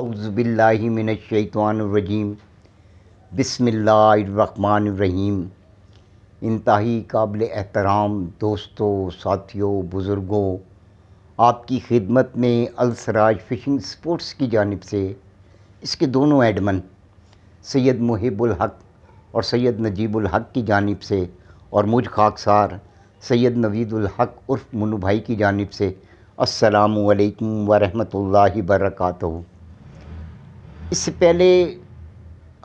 अउज़बिल्लिमिनशैतवानरजीम बसमीम इंतहाई काबिल एहतराम दोस्तों साथियों बुज़ुर्गों आपकी खिदमत में अलसराज फ़िशिंग स्पोर्ट्स की जानब से इसके दोनों एडमन सैयद मुहिबुल हक और सैयद नजीबुल हक की जानब से और मुझ खाकसार सैयद नवीदुल हक उर्फ मुनु भाई की जानब से असलकम वरहमल वर्का इससे पहले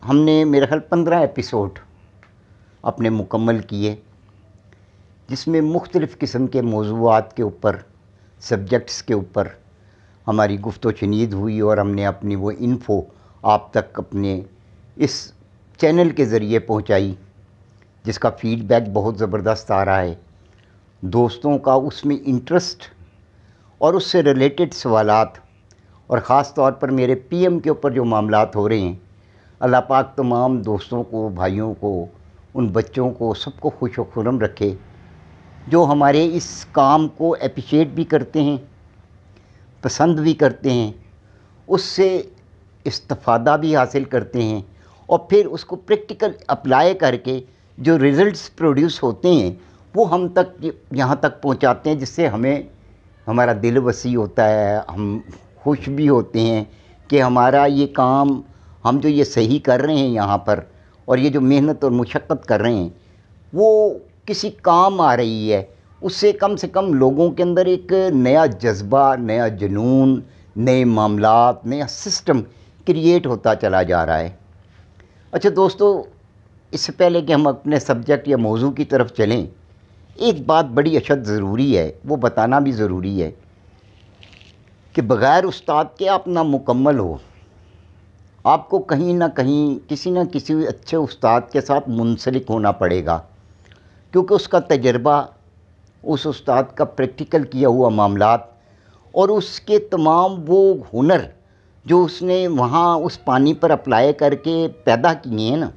हमने मेरा ख्याल पंद्रह एपिसोड अपने मुकम्मल किए जिसमें मुख्तलिफ़ किस्म के मौजूद के ऊपर सब्जेक्ट्स के ऊपर हमारी गुफ्त शनीद हुई और हमने अपनी वो इन्फो आप तक अपने इस चैनल के ज़रिए पहुंचाई जिसका फ़ीडबैक बहुत ज़बरदस्त आ रहा है दोस्तों का उसमें इंटरेस्ट और उससे रिलेटेड सवालात और ख़ास तौर पर मेरे पीएम के ऊपर जो मामला हो रहे हैं अल्लाह पाक तमाम दोस्तों को भाइयों को उन बच्चों को सबको खुश खुरम रखे जो हमारे इस काम को अप्रिशिएट भी करते हैं पसंद भी करते हैं उससे इस्तफ़ादा भी हासिल करते हैं और फिर उसको प्रैक्टिकल अप्लाई करके जो रिज़ल्ट्स प्रोड्यूस होते हैं वो हम तक यहाँ तक पहुँचाते हैं जिससे हमें हमारा दिल वसी होता है हम खुश भी होते हैं कि हमारा ये काम हम जो ये सही कर रहे हैं यहाँ पर और ये जो मेहनत और मुशक्क़त कर रहे हैं वो किसी काम आ रही है उससे कम से कम लोगों के अंदर एक नया जज्बा नया जुनून नए मामला नया सिस्टम क्रिएट होता चला जा रहा है अच्छा दोस्तों इससे पहले कि हम अपने सब्जेक्ट या मौजू की तरफ चलें एक बात बड़ी अशद ज़रूरी है वो बताना भी ज़रूरी है कि बग़ैर उस्ताद के आप मुकम्मल हो आपको कहीं ना कहीं किसी ना किसी अच्छे उस्ताद के साथ मुंसलिक होना पड़ेगा क्योंकि उसका तजर्बा उस उस्ताद का प्रैक्टिकल किया हुआ मामला और उसके तमाम वो हुनर जो उसने वहाँ उस पानी पर अप्लाई करके पैदा किए हैं ना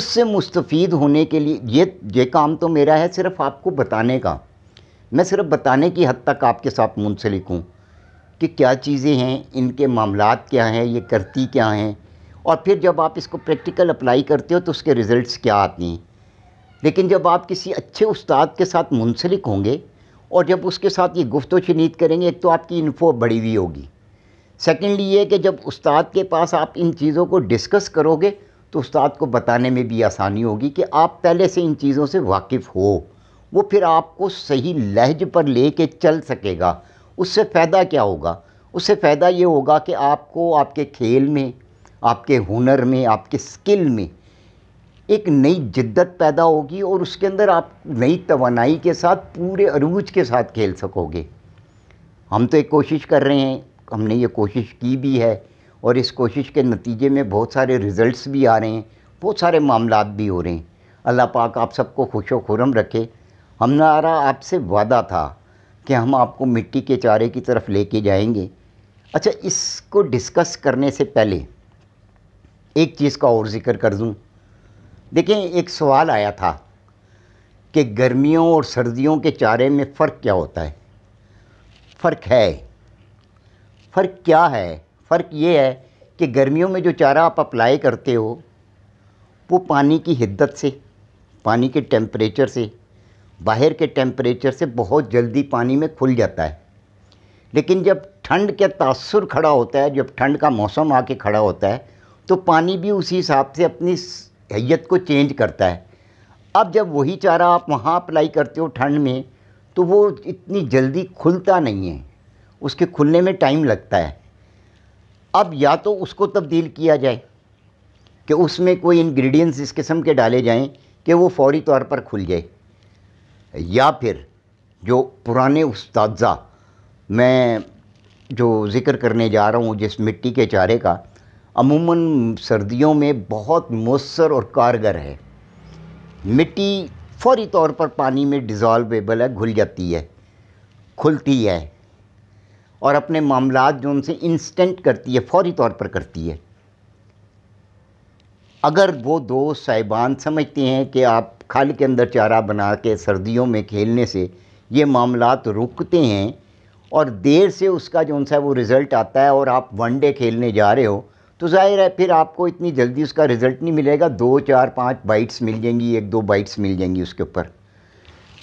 उससे मुस्तफ़ होने के लिए ये ये काम तो मेरा है सिर्फ़ आपको बताने का मैं सिर्फ बताने की हद तक आपके साथ मुंसलिक हूँ कि क्या चीज़ें हैं इनके मामला क्या हैं ये करती क्या हैं और फिर जब आप इसको प्रैक्टिकल अप्लाई करते हो तो उसके रिज़ल्ट्स क्या आते हैं लेकिन जब आप किसी अच्छे उस्ताद के साथ मुंसलिक होंगे और जब उसके साथ ये गुफ्त शनीद करेंगे एक तो आपकी इन्फो बढ़ी हुई होगी सेकेंडली ये कि जब उस्ताद के पास आप इन चीज़ों को डिस्कस करोगे तो उस्ताद को बताने में भी आसानी होगी कि आप पहले से इन चीज़ों से वाकिफ़ हो वो फिर आपको सही लहज पर ले कर चल सकेगा उससे फ़ायदा क्या होगा उससे फ़ायदा ये होगा कि आपको आपके खेल में आपके हुनर में आपके स्किल में एक नई जिद्दत पैदा होगी और उसके अंदर आप नई तोानाई के साथ पूरे अरूज के साथ खेल सकोगे हम तो एक कोशिश कर रहे हैं हमने ये कोशिश की भी है और इस कोशिश के नतीजे में बहुत सारे रिज़ल्ट भी आ रहे हैं बहुत सारे मामला भी हो रहे हैं अल्लाह पाक आप सबको खुश व खुरम रखे हमारा आपसे वादा था कि हम आपको मिट्टी के चारे की तरफ लेके जाएंगे अच्छा इसको डिस्कस करने से पहले एक चीज़ का और ज़िक्र कर दूं देखें एक सवाल आया था कि गर्मियों और सर्दियों के चारे में फ़र्क क्या होता है फ़र्क है फ़र्क क्या है फ़र्क ये है कि गर्मियों में जो चारा आप अप्लाई करते हो वो पानी की हिद्दत से पानी के टेम्परेचर से बाहर के टेम्परेचर से बहुत जल्दी पानी में खुल जाता है लेकिन जब ठंड के तासर खड़ा होता है जब ठंड का मौसम आके खड़ा होता है तो पानी भी उसी हिसाब से अपनी हैत को चेंज करता है अब जब वही चारा आप वहाँ अप्लाई करते हो ठंड में तो वो इतनी जल्दी खुलता नहीं है उसके खुलने में टाइम लगता है अब या तो उसको तब्दील किया जाए कि उसमें कोई इन्ग्रीडियंट्स इस किस्म के डाले जाएँ कि वो फौरी तौर पर खुल जाए या फिर जो पुराने उस्ताजा मैं जो ज़िक्र करने जा रहा हूँ जिस मिट्टी के चारे का अमूमन सर्दियों में बहुत मौसर और कारगर है मिट्टी फौरी तौर पर पानी में डिज़ोल्वेबल है घुल जाती है खुलती है और अपने मामला जो उनसे इंस्टेंट करती है फौरी तौर पर करती है अगर वो दो साहिबान समझते हैं कि आप खाल के अंदर चारा बना के सर्दियों में खेलने से ये मामला रुकते हैं और देर से उसका जो सा वो रिज़ल्ट आता है और आप वनडे खेलने जा रहे हो तो ज़ाहिर है फिर आपको इतनी जल्दी उसका रिज़ल्ट नहीं मिलेगा दो चार पाँच बाइट्स मिल जाएंगी एक दो बाइट्स मिल जाएंगी उसके ऊपर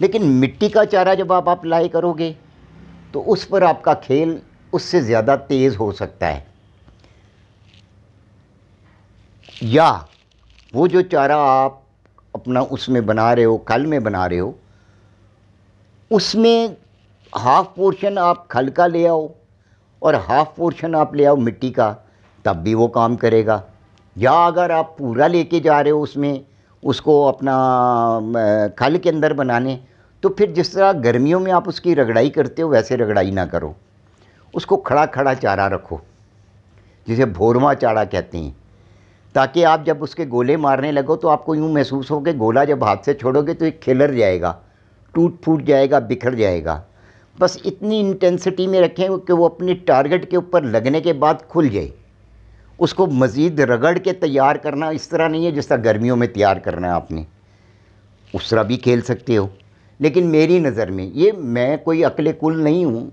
लेकिन मिट्टी का चारा जब आप अप्लाई करोगे तो उस पर आपका खेल उससे ज़्यादा तेज़ हो सकता है या वो जो चारा आप अपना उसमें बना रहे हो खल में बना रहे हो उसमें हाफ पोर्शन आप खल का ले आओ और हाफ पोर्शन आप ले आओ मिट्टी का तब भी वो काम करेगा या अगर आप पूरा लेके जा रहे हो उसमें उसको अपना खल के अंदर बनाने तो फिर जिस तरह गर्मियों में आप उसकी रगड़ाई करते हो वैसे रगड़ाई ना करो उसको खड़ा खड़ा चारा रखो जिसे भोरमा चारा कहते हैं ताकि आप जब उसके गोले मारने लगो तो आपको यूँ महसूस हो कि गोला जब हाथ से छोड़ोगे तो एक खिलर जाएगा टूट फूट जाएगा बिखर जाएगा बस इतनी इंटेंसिटी में रखें कि वो अपने टारगेट के ऊपर लगने के बाद खुल जाए उसको मज़ीद रगड़ के तैयार करना इस तरह नहीं है जिस तरह गर्मियों में तैयार करना है आपने उस तरह भी खेल सकते हो लेकिन मेरी नज़र में ये मैं कोई अकल कुल नहीं हूँ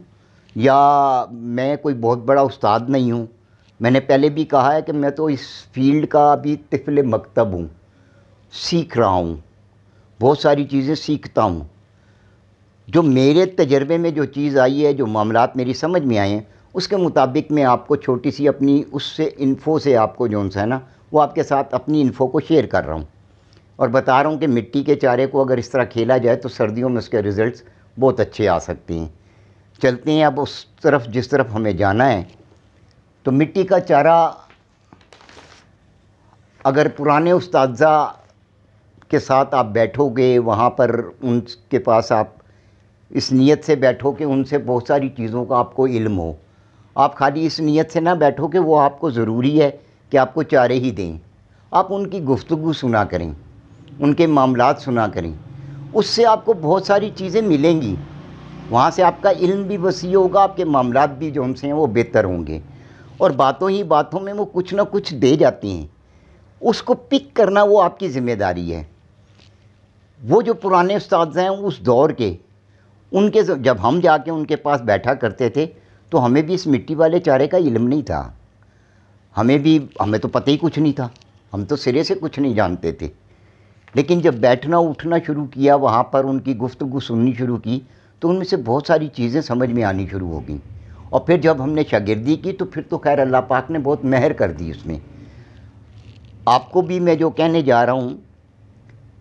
या मैं कोई बहुत बड़ा उस्ताद नहीं हूँ मैंने पहले भी कहा है कि मैं तो इस फील्ड का अभी तिफल मकतब हूँ सीख रहा हूँ बहुत सारी चीज़ें सीखता हूँ जो मेरे तजर्बे में जो चीज़ आई है जो मामला मेरी समझ में आए हैं उसके मुताबिक मैं आपको छोटी सी अपनी उससे इन्फो से आपको जो है ना वो आपके साथ अपनी इन्फो को शेयर कर रहा हूँ और बता रहा हूँ कि मिट्टी के चारे को अगर इस तरह खेला जाए तो सर्दियों में उसके रिज़ल्ट बहुत अच्छे आ सकते हैं चलते हैं अब उस तरफ जिस तरफ हमें जाना है तो मिट्टी का चारा अगर पुराने उस्ताजा के साथ आप बैठोगे वहाँ पर उनके पास आप इस नीयत से बैठो कि उनसे बहुत सारी चीज़ों का आपको इल्म हो आप खाली इस नीयत से ना बैठो कि वो आपको ज़रूरी है कि आपको चारे ही दें आप उनकी गुफ्तु सुना करें उनके मामला सुना करें उससे आपको बहुत सारी चीज़ें मिलेंगी वहाँ से आपका इल्म भी वसी होगा आपके मामला भी जो उनसे हैं वो बेहतर होंगे और बातों ही बातों में वो कुछ ना कुछ दे जाती हैं उसको पिक करना वो आपकी ज़िम्मेदारी है वो जो पुराने उस्ताद हैं उस दौर के उनके जब हम जाके उनके पास बैठा करते थे तो हमें भी इस मिट्टी वाले चारे का इलम नहीं था हमें भी हमें तो पता ही कुछ नहीं था हम तो सिरे से कुछ नहीं जानते थे लेकिन जब बैठना उठना शुरू किया वहाँ पर उनकी गुफ्तगु सुननी शुरू की तो उनमें से बहुत सारी चीज़ें समझ में आनी शुरू हो गई और फिर जब हमने शागिर्दी की तो फिर तो खैर अल्लाह पाक ने बहुत मेहर कर दी उसमें आपको भी मैं जो कहने जा रहा हूँ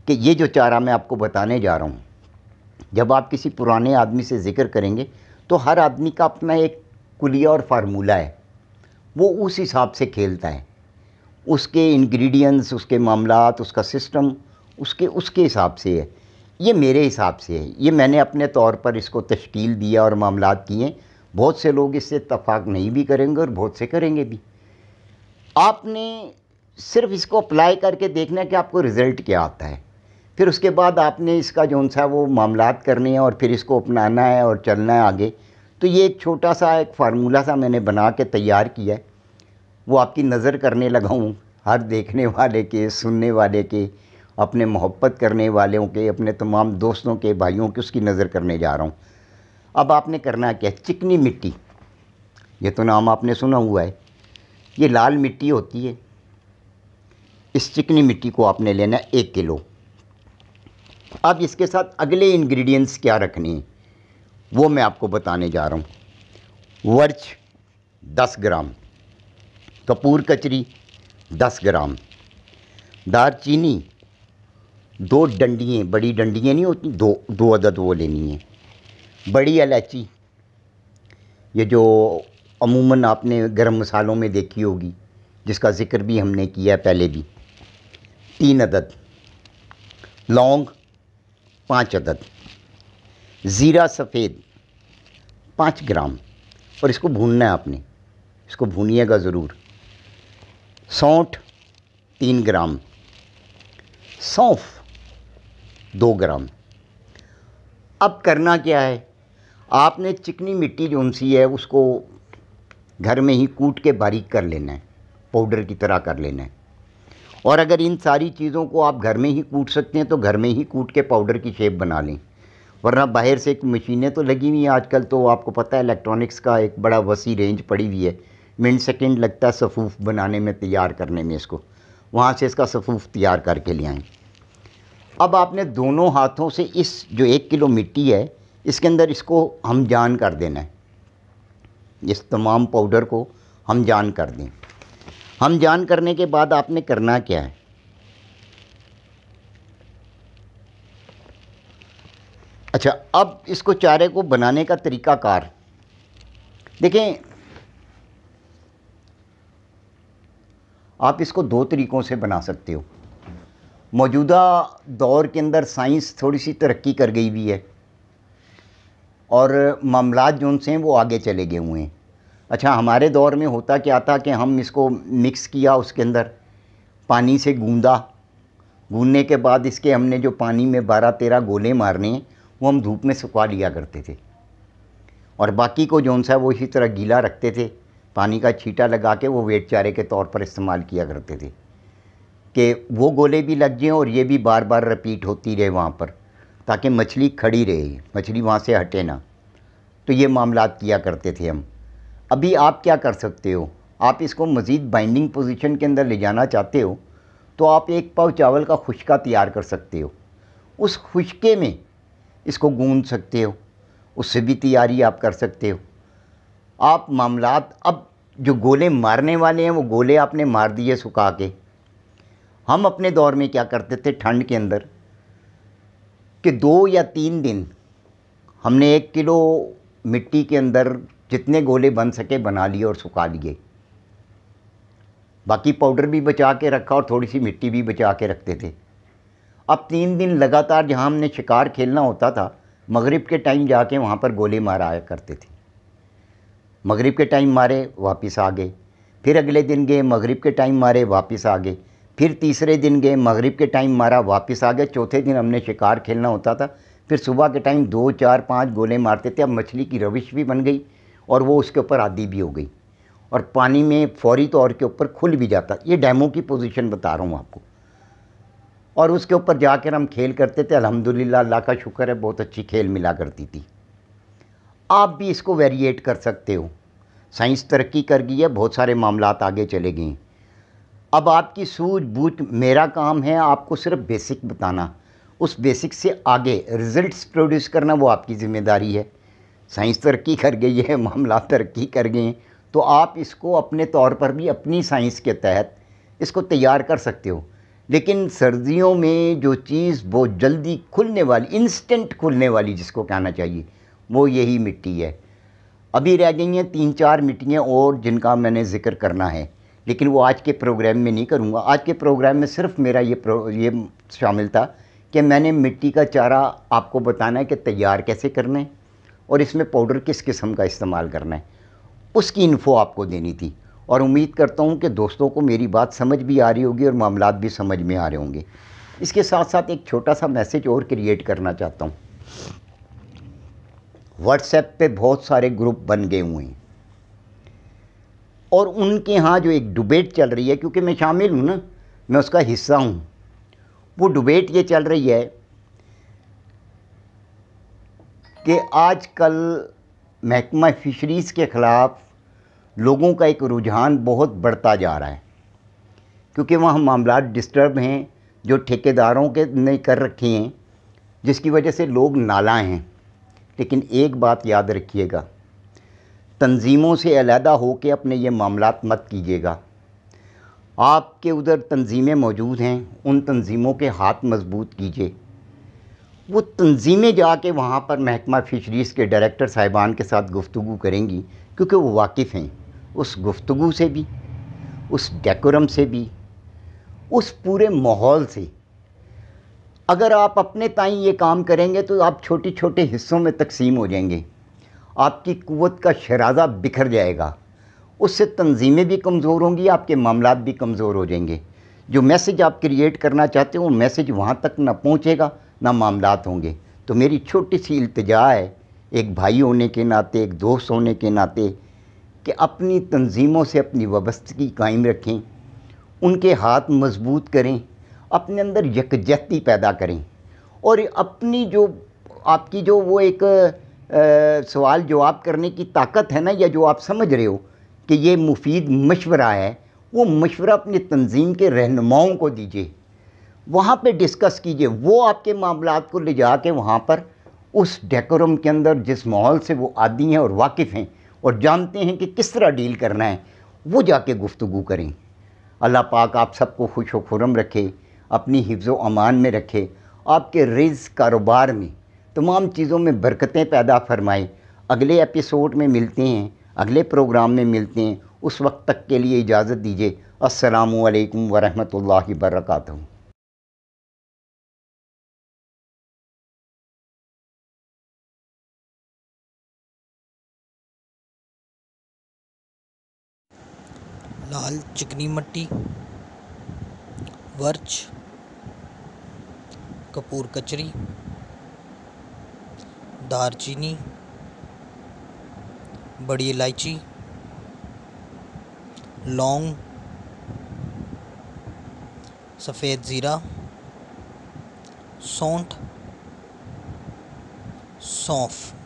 कि ये जो चारा मैं आपको बताने जा रहा हूँ जब आप किसी पुराने आदमी से ज़िक्र करेंगे तो हर आदमी का अपना एक कुलिया और फार्मूला है वो उस हिसाब से खेलता है उसके इंग्रेडिएंट्स उसके मामला उसका सिस्टम उसके उसके हिसाब से है ये मेरे हिसाब से है ये मैंने अपने तौर पर इसको तश्कील दिया और मामला किए बहुत से लोग इससे इतफाक़ नहीं भी करेंगे और बहुत से करेंगे भी आपने सिर्फ इसको अप्लाई करके देखना कि आपको रिज़ल्ट क्या आता है फिर उसके बाद आपने इसका जो सा वो मामला करने हैं और फिर इसको अपनाना है और चलना है आगे तो ये एक छोटा सा एक फार्मूला सा मैंने बना के तैयार किया है वो आपकी नज़र करने लगा हूँ हर देखने वाले के सुनने वाले के अपने मोहब्बत करने वालों के अपने तमाम दोस्तों के भाइयों के उसकी नज़र करने जा रहा हूँ अब आपने करना क्या है चिकनी मिट्टी ये तो नाम आपने सुना हुआ है ये लाल मिट्टी होती है इस चिकनी मिट्टी को आपने लेना है एक किलो अब इसके साथ अगले इंग्रेडिएंट्स क्या रखने हैं वो मैं आपको बताने जा रहा हूँ वर्च दस ग्राम कपूर कचरी दस ग्राम दारचीनी दो डंडियाँ बड़ी डंडियाँ नहीं होती दो दो अदद वो लेनी है बड़ी इलायची ये जो अमूमन आपने गर्म मसालों में देखी होगी जिसका ज़िक्र भी हमने किया पहले भी तीन अदद लौंग पाँच अदद ज़ीरा सफ़ेद पाँच ग्राम और इसको भूनना है आपने इसको भूनिएगा ज़रूर सौठ तीन ग्राम सौंफ दो ग्राम अब करना क्या है आपने चिकनी मिट्टी जो सी है उसको घर में ही कूट के बारीक कर लेना है पाउडर की तरह कर लेना है और अगर इन सारी चीज़ों को आप घर में ही कूट सकते हैं तो घर में ही कूट के पाउडर की शेप बना लें वरना बाहर से एक मशीनें तो लगी हुई हैं आजकल तो आपको पता है इलेक्ट्रॉनिक्स का एक बड़ा वसी रेंज पड़ी हुई है मिनट सेकेंड लगता है सफूफ बनाने में तैयार करने में इसको वहाँ से इसका सफूफ तैयार करके ले आएँ अब आपने दोनों हाथों से इस जो एक किलो मिट्टी है इसके अंदर इसको हम जान कर देना है इस तमाम पाउडर को हम जान कर दें हम जान करने के बाद आपने करना क्या है अच्छा अब इसको चारे को बनाने का तरीका कार देखें आप इसको दो तरीक़ों से बना सकते हो मौजूदा दौर के अंदर साइंस थोड़ी सी तरक्की कर गई भी है और मामलात जो उनसे हैं वो आगे चले गए हुए हैं अच्छा हमारे दौर में होता क्या था कि हम इसको मिक्स किया उसके अंदर पानी से गूंदा गूंदने के बाद इसके हमने जो पानी में बारह तेरह गोले मारने वो हम धूप में सुखा लिया करते थे और बाकी को जौन सा वो इसी तरह गीला रखते थे पानी का छीटा लगा के वो वेट चारे के तौर पर इस्तेमाल किया करते थे कि वो गोले भी लग जाएँ और ये भी बार बार रिपीट होती रहे वहाँ पर ताकि मछली खड़ी रहे मछली वहाँ से हटे ना तो ये मामला किया करते थे हम अभी आप क्या कर सकते हो आप इसको मज़ीद बाइंडिंग पोजीशन के अंदर ले जाना चाहते हो तो आप एक पाव चावल का खुशका तैयार कर सकते हो उस खुशके में इसको गूंद सकते हो उससे भी तैयारी आप कर सकते हो आप मामला अब जो गोले मारने वाले हैं वो गोले आपने मार दिए सुखा के हम अपने दौर में क्या करते थे ठंड के अंदर कि दो या तीन दिन हमने एक किलो मिट्टी के अंदर जितने गोले बन सके बना लिए और सुखा लिए बाकी पाउडर भी बचा के रखा और थोड़ी सी मिट्टी भी बचा के रखते थे अब तीन दिन लगातार जहाँ हमने शिकार खेलना होता था मगरिब के टाइम जाके वहाँ पर गोले माराया करते थे मगरिब के टाइम मारे वापस आ गए फिर अगले दिन गए मगरिब के टाइम मारे वापस आ गए फिर तीसरे दिन गए मगरिब के टाइम मारा वापस आ गए चौथे दिन हमने शिकार खेलना होता था फिर सुबह के टाइम दो चार पाँच गोले मारते थे अब मछली की रविश भी बन गई और वो उसके ऊपर आदि भी हो गई और पानी में फौरी तौर के ऊपर खुल भी जाता ये डैमों की पोजीशन बता रहा हूँ आपको और उसके ऊपर जाकर हम खेल करते थे अल्हम्दुलिल्लाह अल्लाह का शुक्र है बहुत अच्छी खेल मिला करती थी आप भी इसको वेरिएट कर सकते हो साइंस तरक्की कर गई है बहुत सारे मामला आगे चले गए हैं अब आपकी सूझबूझ मेरा काम है आपको सिर्फ बेसिक बताना उस बेसिक से आगे रिजल्ट्स प्रोड्यूस करना वो आपकी ज़िम्मेदारी है साइंस तरक्की कर गई है मामला तरक्की कर गए हैं तो आप इसको अपने तौर पर भी अपनी साइंस के तहत इसको तैयार कर सकते हो लेकिन सर्दियों में जो चीज़ बहुत जल्दी खुलने वाली इंस्टेंट खुलने वाली जिसको कहना चाहिए वो यही मिट्टी है अभी रह गई हैं तीन चार मिट्टियाँ और जिनका मैंने ज़िक्र करना है लेकिन वो आज के प्रोग्राम में नहीं करूँगा आज के प्रोग्राम में सिर्फ मेरा ये प्रो ये शामिल था कि मैंने मिट्टी का चारा आपको बताना है कि तैयार कैसे करना है और इसमें पाउडर किस किस्म का इस्तेमाल करना है उसकी इन्फो आपको देनी थी और उम्मीद करता हूँ कि दोस्तों को मेरी बात समझ भी आ रही होगी और मामला भी समझ में आ रहे होंगे इसके साथ साथ एक छोटा सा मैसेज और क्रिएट करना चाहता हूँ व्हाट्सएप पे बहुत सारे ग्रुप बन गए हुए हैं और उनके यहाँ जो एक डिबेट चल रही है क्योंकि मैं शामिल हूँ ना मैं उसका हिस्सा हूँ वो डिबेट ये चल रही है कि आजकल महकमा फिशरीज़ के ख़िलाफ़ लोगों का एक रुझान बहुत बढ़ता जा रहा है क्योंकि वहाँ मामला डिस्टर्ब हैं जो ठेकेदारों के ने कर रखे हैं जिसकी वजह से लोग नाला हैं लेकिन एक बात याद रखिएगा तंजीमों से अलहदा होकर अपने ये मामला मत कीजिएगा आपके उधर तंजीमें मौजूद हैं उन तंजीमों के हाथ मजबूत कीजिए वो तंजीमें जाके वहाँ पर महकमा फ़िशरीज़ के डायरेक्टर साहिबान के साथ गुफ्तु करेंगी क्योंकि वो वाकिफ़ हैं उस गुफ्तु से भी उस डेकोरम से भी उस पूरे माहौल से अगर आप अपने ताई ये काम करेंगे तो आप छोटे छोटे हिस्सों में तकसीम हो जाएंगे आपकी क़वत का शराजा बिखर जाएगा उससे तंजीमें भी कमज़ोर होंगी आपके मामला भी कमज़ोर हो जाएंगे जो मैसेज आप क्रिएट करना चाहते हो मैसेज वहाँ तक ना पहुँचेगा ना मामला होंगे तो मेरी छोटी सी इल्तजा है एक भाई होने के नाते एक दोस्त होने के नाते कि अपनी तंजीमों से अपनी वाबस्तगी कायम रखें उनके हाथ मजबूत करें अपने अंदर यकजहती पैदा करें और अपनी जो आपकी जो वो एक सवाल जवाब करने की ताकत है ना या जो आप समझ रहे हो कि ये मुफीद मशवरा है वो मशवरा अपनी तंजीम के रहनुमाओं को दीजिए वहाँ पे डिस्कस कीजिए वो आपके मामला को ले जा के वहाँ पर उस डेकोरम के अंदर जिस माहौल से वो आदि हैं और वाकिफ़ हैं और जानते हैं कि किस तरह डील करना है वो जाके गुफ्तु करें अल्लाह पाक आप सबको खुश व खुरम रखे अपनी हिफ्ज़ अमान में रखे आपके रिज कारोबार में तमाम चीज़ों में बरकतें पैदा फरमाई अगले एपिसोड में मिलते हैं अगले प्रोग्राम में मिलते हैं उस वक्त तक के लिए इजाज़त दीजिए असलकम वरहमल वर्का लाल चिकनी मट्टी वर्च कपूर कचरी दारचीनी बड़ी इलायची लौंग सफ़ेद ज़ीरा सौंठ सौंफ